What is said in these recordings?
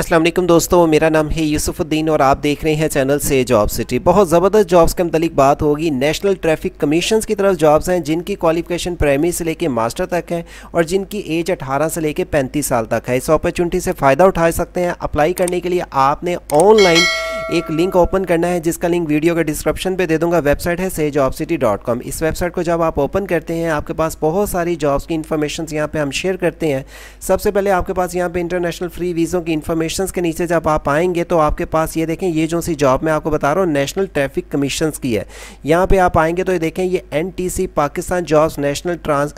असलम दोस्तों मेरा नाम है यूसुफुद्दीन और आप देख रहे हैं चैनल से जॉब सिटी बहुत ज़बरदस्त जॉब्स के मतलब बात होगी नेशनल ट्रैफिक कमीशन की तरफ जॉब्स हैं जिनकी क्वालिफिकेशन प्राइमरी से लेकर मास्टर तक है और जिनकी एज 18 से लेकर 35 साल तक है इस अपॉर्चुनिटी से फ़ायदा उठा सकते हैं अप्लाई करने के लिए आपने ऑनलाइन एक लिंक ओपन करना है जिसका लिंक वीडियो के डिस्क्रिप्शन पे दे दूंगा वेबसाइट है से जॉब सिटी डॉट कॉम इस वेबसाइट को जब आप ओपन करते हैं आपके पास बहुत सारी जॉब्स की इन्फॉर्मेशन यहाँ पे हम शेयर करते हैं सबसे पहले आपके पास यहाँ पे इंटरनेशनल फ्री वीज़ों की इन्फॉर्मेशन के नीचे जब आप आएंगे तो आपके पास ये देखें ये जो सी जॉब मैं आपको बता रहा हूँ नेशनल ट्रैफिक कमीशन की है यहाँ पर आप आएंगे तो ये देखें ये एन Pakistan jobs national trans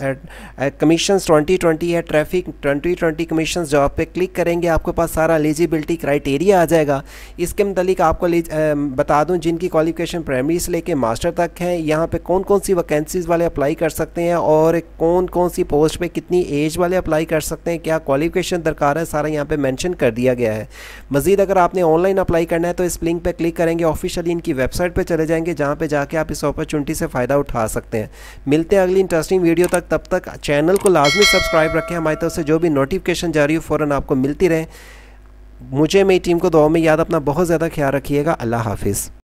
commission twenty twenty है ट्रैफिक ट्वेंटी कमीशन जॉब पर क्लिक करेंगे आपके पास सारा एलिजिबिलिटी क्राइटेरिया आ जाएगा इसके मतलब तरीक आपको ले बता दूं जिनकी क्वालिफिकेशन प्राइमरी से लेके मास्टर तक है यहाँ पे कौन कौन सी वैकेंसीज़ वाले अप्लाई कर सकते हैं और कौन कौन सी पोस्ट पे कितनी एज वाले अप्लाई कर सकते हैं क्या क्वालिफिकेशन दरकार है सारा यहाँ पे मेंशन कर दिया गया है मज़ीद अगर आपने ऑनलाइन अप्लाई करना है तो इस लिंक पर क्लिक करेंगे ऑफिशियली इनकी वेबसाइट पर चले जाएंगे जहाँ पर जाके आप इस अपॉर्चुनिटी से फ़ायदा उठा सकते हैं मिलते हैं अगली इंटरेस्टिंग वीडियो तक तब तक चैनल को लाजमी सब्सक्राइब रखें हमारी तरफ से जो भी नोटिफिकेशन जारी हो फ़ौरन आपको मिलती रहे मुझे मेरी टीम को दुआ में याद अपना बहुत ज़्यादा ख्याल रखिएगा अल्लाह हाफिज़